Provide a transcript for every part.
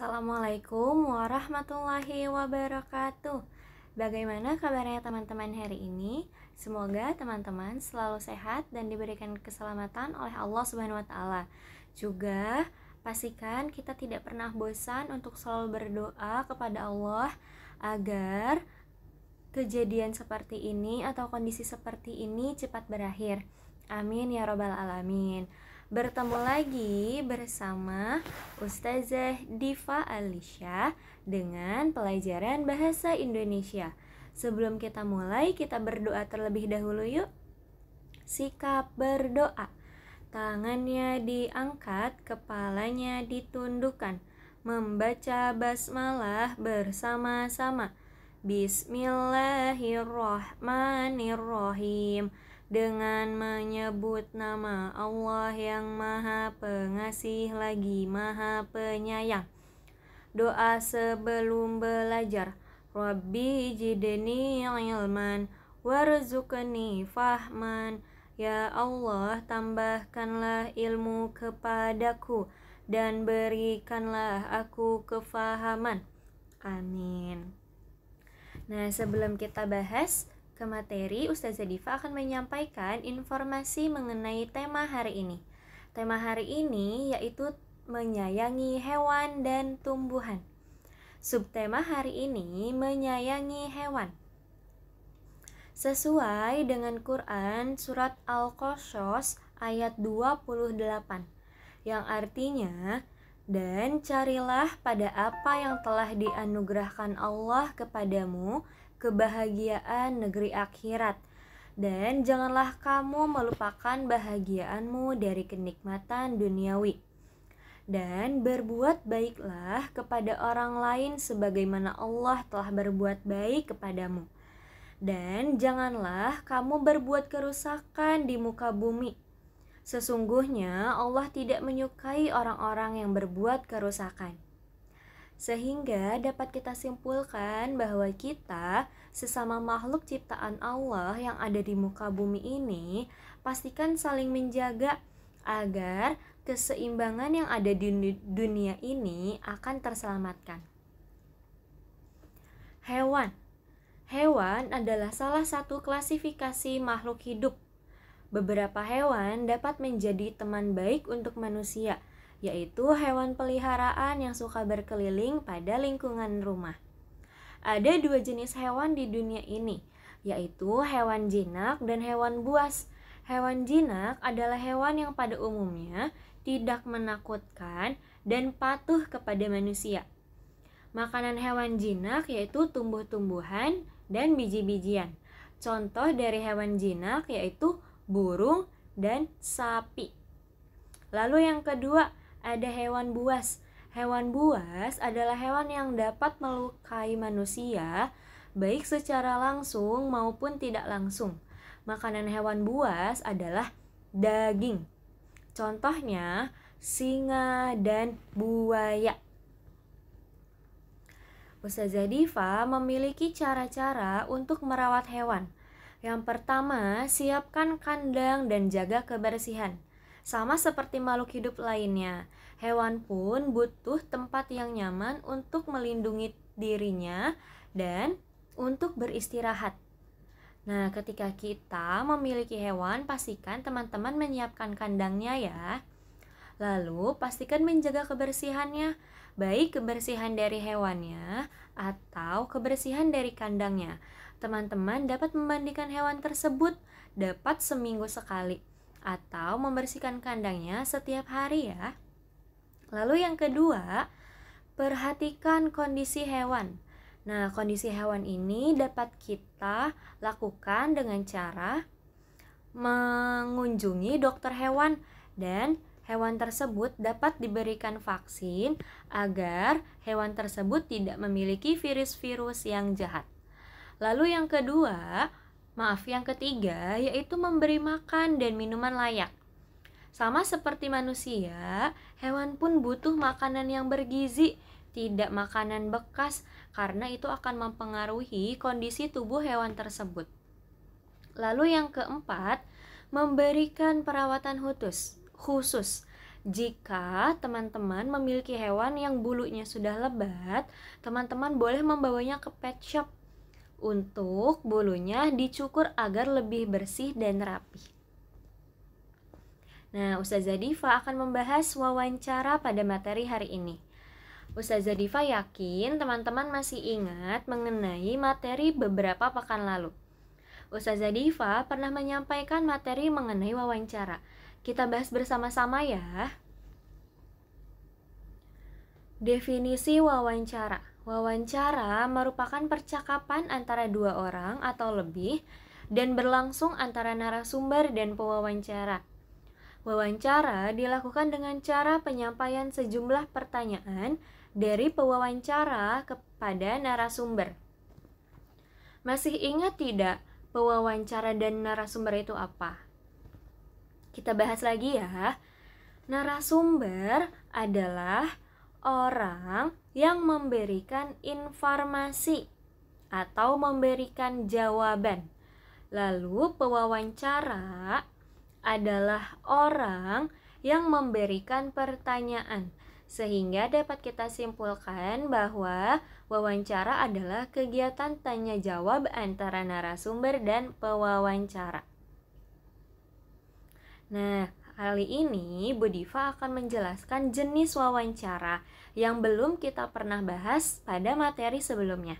Assalamualaikum warahmatullahi wabarakatuh. Bagaimana kabarnya teman-teman hari ini? Semoga teman-teman selalu sehat dan diberikan keselamatan oleh Allah Subhanahu wa taala. Juga pastikan kita tidak pernah bosan untuk selalu berdoa kepada Allah agar kejadian seperti ini atau kondisi seperti ini cepat berakhir. Amin ya robbal alamin. Bertemu lagi bersama Ustazah Diva Alisha dengan pelajaran Bahasa Indonesia. Sebelum kita mulai, kita berdoa terlebih dahulu yuk. Sikap berdoa. Tangannya diangkat, kepalanya ditundukkan. Membaca basmalah bersama-sama. Bismillahirrahmanirrahim dengan menyebut nama Allah yang Maha Pengasih lagi Maha Penyayang. Doa sebelum belajar. Rabbi jidni ilman warzuqni fahman. Ya Allah, tambahkanlah ilmu kepadaku dan berikanlah aku kefahaman. Amin. Nah, sebelum kita bahas ke materi, Ustazah Diva akan menyampaikan informasi mengenai tema hari ini. Tema hari ini yaitu menyayangi hewan dan tumbuhan. Subtema hari ini menyayangi hewan. Sesuai dengan Quran surat Al-Qasas ayat 28 yang artinya dan carilah pada apa yang telah dianugerahkan Allah kepadamu kebahagiaan negeri akhirat. Dan janganlah kamu melupakan bahagiaanmu dari kenikmatan duniawi. Dan berbuat baiklah kepada orang lain sebagaimana Allah telah berbuat baik kepadamu. Dan janganlah kamu berbuat kerusakan di muka bumi. Sesungguhnya Allah tidak menyukai orang-orang yang berbuat kerusakan. Sehingga dapat kita simpulkan bahwa kita, sesama makhluk ciptaan Allah yang ada di muka bumi ini, pastikan saling menjaga agar keseimbangan yang ada di dunia ini akan terselamatkan. Hewan Hewan adalah salah satu klasifikasi makhluk hidup Beberapa hewan dapat menjadi teman baik untuk manusia, yaitu hewan peliharaan yang suka berkeliling pada lingkungan rumah. Ada dua jenis hewan di dunia ini, yaitu hewan jinak dan hewan buas. Hewan jinak adalah hewan yang pada umumnya tidak menakutkan dan patuh kepada manusia. Makanan hewan jinak yaitu tumbuh-tumbuhan dan biji-bijian. Contoh dari hewan jinak yaitu burung dan sapi. Lalu yang kedua, ada hewan buas. Hewan buas adalah hewan yang dapat melukai manusia, baik secara langsung maupun tidak langsung. Makanan hewan buas adalah daging. Contohnya, singa dan buaya. Ustazah Diva memiliki cara-cara untuk merawat hewan. Yang pertama, siapkan kandang dan jaga kebersihan. Sama seperti makhluk hidup lainnya, hewan pun butuh tempat yang nyaman untuk melindungi dirinya dan untuk beristirahat. Nah, ketika kita memiliki hewan, pastikan teman-teman menyiapkan kandangnya ya. Lalu, pastikan menjaga kebersihannya, baik kebersihan dari hewannya atau kebersihan dari kandangnya. Teman-teman dapat memandikan hewan tersebut, dapat seminggu sekali atau membersihkan kandangnya setiap hari ya. Lalu yang kedua, perhatikan kondisi hewan. Nah, kondisi hewan ini dapat kita lakukan dengan cara mengunjungi dokter hewan dan hewan tersebut dapat diberikan vaksin agar hewan tersebut tidak memiliki virus-virus yang jahat. Lalu yang kedua, Maaf, yang ketiga yaitu memberi makan dan minuman layak. Sama seperti manusia, hewan pun butuh makanan yang bergizi, tidak makanan bekas, karena itu akan mempengaruhi kondisi tubuh hewan tersebut. Lalu yang keempat, memberikan perawatan khusus. khusus. Jika teman-teman memiliki hewan yang bulunya sudah lebat, teman-teman boleh membawanya ke pet shop untuk bulunya dicukur agar lebih bersih dan rapi. Nah, Ustazah Diva akan membahas wawancara pada materi hari ini. Ustazah Diva yakin teman-teman masih ingat mengenai materi beberapa pekan lalu. Ustazah Diva pernah menyampaikan materi mengenai wawancara. Kita bahas bersama-sama ya. Definisi wawancara. Wawancara merupakan percakapan antara dua orang atau lebih dan berlangsung antara narasumber dan pewawancara. Wawancara dilakukan dengan cara penyampaian sejumlah pertanyaan dari pewawancara kepada narasumber. Masih ingat tidak pewawancara dan narasumber itu apa? Kita bahas lagi ya. Narasumber adalah orang yang memberikan informasi atau memberikan jawaban. Lalu, pewawancara adalah orang yang memberikan pertanyaan, sehingga dapat kita simpulkan bahwa wawancara adalah kegiatan tanya jawab antara narasumber dan pewawancara. Nah, Kali ini Bu Diva akan menjelaskan jenis wawancara yang belum kita pernah bahas pada materi sebelumnya.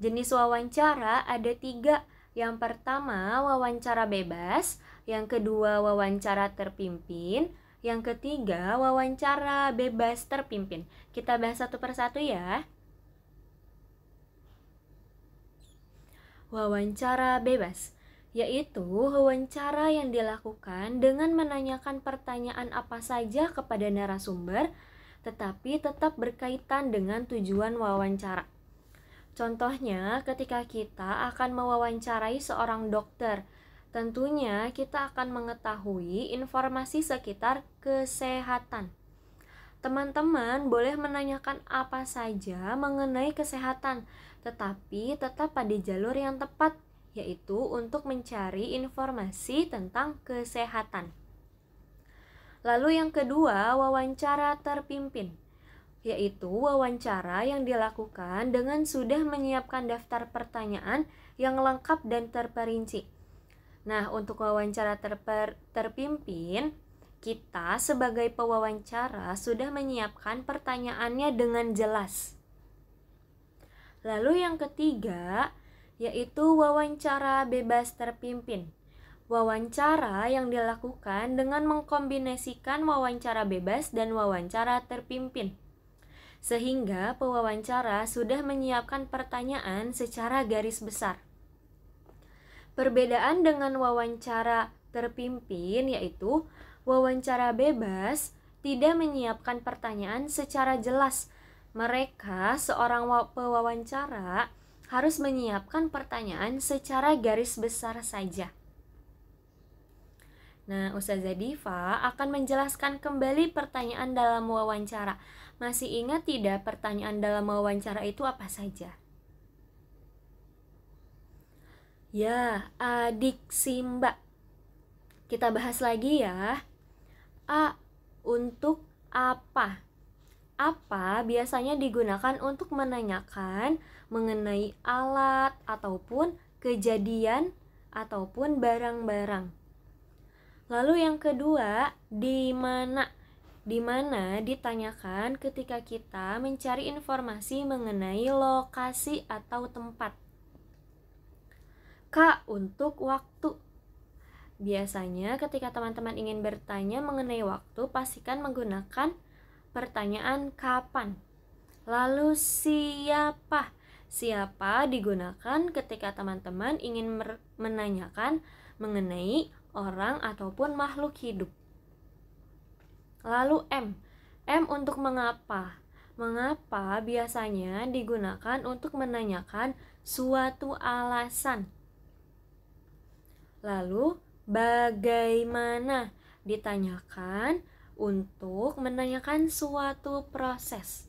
Jenis wawancara ada tiga. Yang pertama wawancara bebas, yang kedua wawancara terpimpin, yang ketiga wawancara bebas terpimpin. Kita bahas satu persatu ya. Wawancara bebas yaitu wawancara yang dilakukan dengan menanyakan pertanyaan apa saja kepada narasumber, tetapi tetap berkaitan dengan tujuan wawancara. Contohnya, ketika kita akan mewawancarai seorang dokter, tentunya kita akan mengetahui informasi sekitar kesehatan. Teman-teman boleh menanyakan apa saja mengenai kesehatan, tetapi tetap pada jalur yang tepat yaitu untuk mencari informasi tentang kesehatan. Lalu yang kedua, wawancara terpimpin, yaitu wawancara yang dilakukan dengan sudah menyiapkan daftar pertanyaan yang lengkap dan terperinci. Nah, untuk wawancara terper, terpimpin, kita sebagai pewawancara sudah menyiapkan pertanyaannya dengan jelas. Lalu yang ketiga, yaitu wawancara bebas terpimpin. Wawancara yang dilakukan dengan mengkombinasikan wawancara bebas dan wawancara terpimpin. Sehingga pewawancara sudah menyiapkan pertanyaan secara garis besar. Perbedaan dengan wawancara terpimpin yaitu wawancara bebas tidak menyiapkan pertanyaan secara jelas. Mereka seorang pewawancara harus menyiapkan pertanyaan secara garis besar saja. Nah, Ustazah Diva akan menjelaskan kembali pertanyaan dalam wawancara. Masih ingat tidak pertanyaan dalam wawancara itu apa saja? Ya, adik Simba. Kita bahas lagi ya. A. Untuk apa? Apa biasanya digunakan untuk menanyakan mengenai alat ataupun kejadian ataupun barang-barang. Lalu yang kedua, di mana? Di mana ditanyakan ketika kita mencari informasi mengenai lokasi atau tempat. K untuk waktu. Biasanya ketika teman-teman ingin bertanya mengenai waktu, pastikan menggunakan pertanyaan kapan. Lalu siapa? siapa digunakan ketika teman-teman ingin menanyakan mengenai orang ataupun makhluk hidup. Lalu M. M untuk mengapa? Mengapa biasanya digunakan untuk menanyakan suatu alasan. Lalu bagaimana ditanyakan untuk menanyakan suatu proses.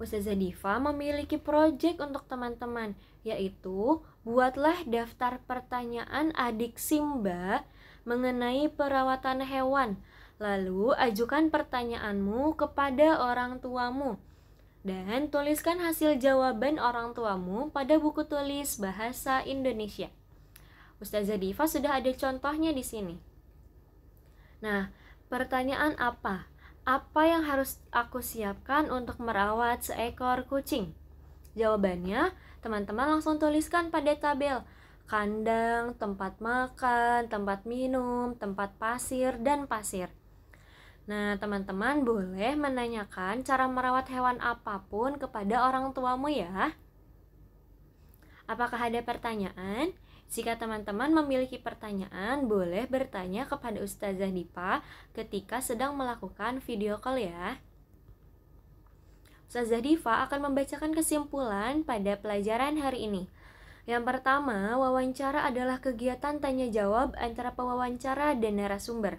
Ustazah Diva memiliki proyek untuk teman-teman, yaitu buatlah daftar pertanyaan adik Simba mengenai perawatan hewan. Lalu ajukan pertanyaanmu kepada orang tuamu. Dan tuliskan hasil jawaban orang tuamu pada buku tulis bahasa Indonesia. Ustazah Diva sudah ada contohnya di sini. Nah, pertanyaan apa? Apa yang harus aku siapkan untuk merawat seekor kucing? Jawabannya, teman-teman langsung tuliskan pada tabel kandang, tempat makan, tempat minum, tempat pasir, dan pasir. Nah, teman-teman boleh menanyakan cara merawat hewan apapun kepada orang tuamu ya. Apakah ada pertanyaan? Jika teman-teman memiliki pertanyaan, boleh bertanya kepada Ustazah Dipa ketika sedang melakukan video call ya. Ustazah Diva akan membacakan kesimpulan pada pelajaran hari ini. Yang pertama, wawancara adalah kegiatan tanya jawab antara pewawancara dan narasumber.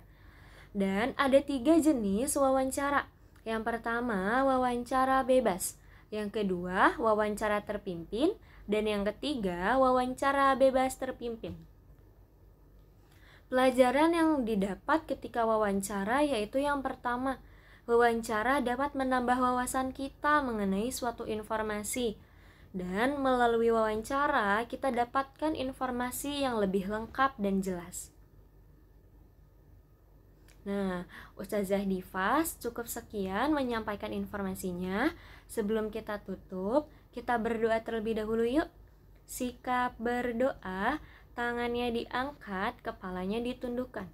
Dan ada tiga jenis wawancara. Yang pertama, wawancara bebas. Yang kedua, wawancara terpimpin. Dan yang ketiga, wawancara bebas terpimpin. Pelajaran yang didapat ketika wawancara yaitu yang pertama, wawancara dapat menambah wawasan kita mengenai suatu informasi. Dan melalui wawancara, kita dapatkan informasi yang lebih lengkap dan jelas. Nah, Ustazah Divas cukup sekian menyampaikan informasinya. Sebelum kita tutup, kita berdoa terlebih dahulu yuk. Sikap berdoa, tangannya diangkat, kepalanya ditundukkan.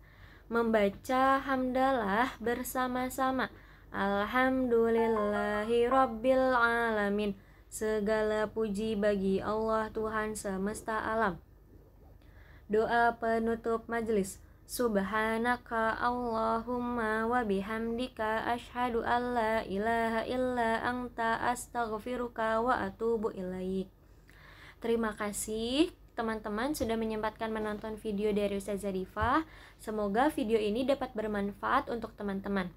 Membaca hamdalah bersama-sama. Alhamdulillahi Rabbil Alamin Segala puji bagi Allah Tuhan semesta alam Doa penutup majelis Subhanaka Allahumma wa bihamdika ashadu an la ilaha illa anta astaghfiruka wa atubu ilaih Terima kasih teman-teman sudah menyempatkan menonton video dari Ustaz Zarifah Semoga video ini dapat bermanfaat untuk teman-teman.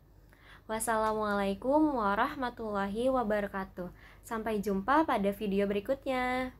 Wassalamualaikum warahmatullahi wabarakatuh. Sampai jumpa pada video berikutnya.